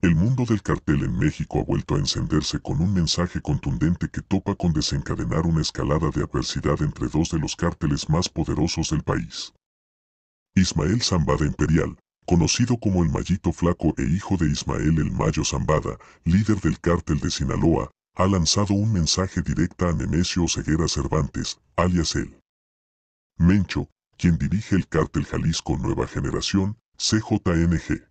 El mundo del cartel en México ha vuelto a encenderse con un mensaje contundente que topa con desencadenar una escalada de adversidad entre dos de los cárteles más poderosos del país. Ismael Zambada Imperial, conocido como el Mallito Flaco e hijo de Ismael el Mayo Zambada, líder del cártel de Sinaloa, ha lanzado un mensaje directo a Nemesio Ceguera Cervantes, alias el Mencho, quien dirige el cártel Jalisco Nueva Generación, CJNG.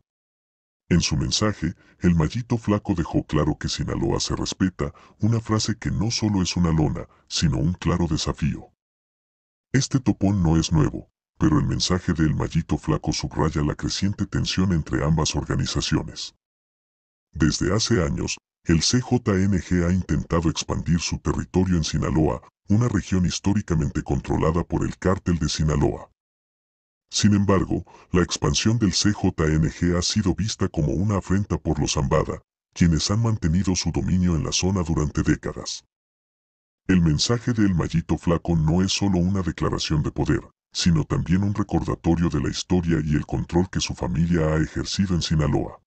En su mensaje, el mallito flaco dejó claro que Sinaloa se respeta, una frase que no solo es una lona, sino un claro desafío. Este topón no es nuevo, pero el mensaje del mallito flaco subraya la creciente tensión entre ambas organizaciones. Desde hace años, el CJNG ha intentado expandir su territorio en Sinaloa, una región históricamente controlada por el cártel de Sinaloa. Sin embargo, la expansión del CJNG ha sido vista como una afrenta por los Zambada, quienes han mantenido su dominio en la zona durante décadas. El mensaje del Mallito Flaco no es solo una declaración de poder, sino también un recordatorio de la historia y el control que su familia ha ejercido en Sinaloa.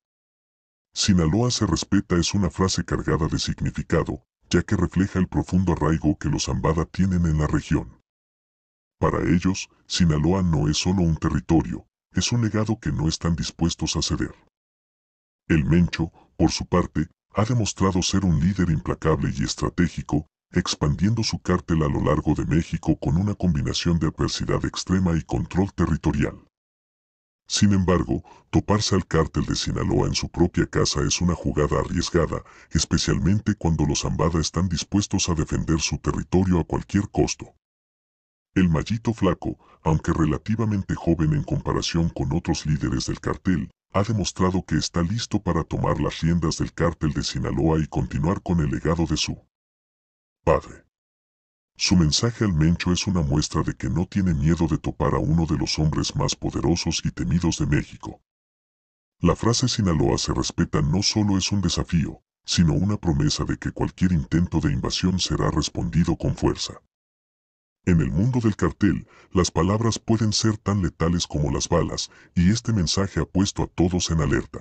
Sinaloa se respeta es una frase cargada de significado, ya que refleja el profundo arraigo que los Zambada tienen en la región. Para ellos, Sinaloa no es solo un territorio, es un legado que no están dispuestos a ceder. El Mencho, por su parte, ha demostrado ser un líder implacable y estratégico, expandiendo su cártel a lo largo de México con una combinación de adversidad extrema y control territorial. Sin embargo, toparse al cártel de Sinaloa en su propia casa es una jugada arriesgada, especialmente cuando los Zambada están dispuestos a defender su territorio a cualquier costo. El mallito flaco, aunque relativamente joven en comparación con otros líderes del cartel, ha demostrado que está listo para tomar las riendas del cártel de Sinaloa y continuar con el legado de su padre. Su mensaje al Mencho es una muestra de que no tiene miedo de topar a uno de los hombres más poderosos y temidos de México. La frase Sinaloa se respeta no solo es un desafío, sino una promesa de que cualquier intento de invasión será respondido con fuerza. En el mundo del cartel, las palabras pueden ser tan letales como las balas, y este mensaje ha puesto a todos en alerta.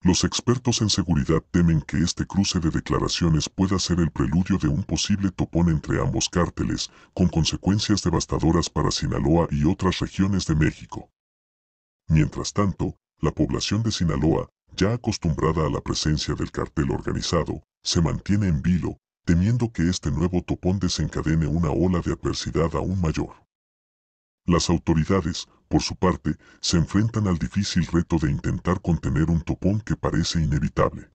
Los expertos en seguridad temen que este cruce de declaraciones pueda ser el preludio de un posible topón entre ambos cárteles, con consecuencias devastadoras para Sinaloa y otras regiones de México. Mientras tanto, la población de Sinaloa, ya acostumbrada a la presencia del cartel organizado, se mantiene en vilo, temiendo que este nuevo topón desencadene una ola de adversidad aún mayor. Las autoridades, por su parte, se enfrentan al difícil reto de intentar contener un topón que parece inevitable.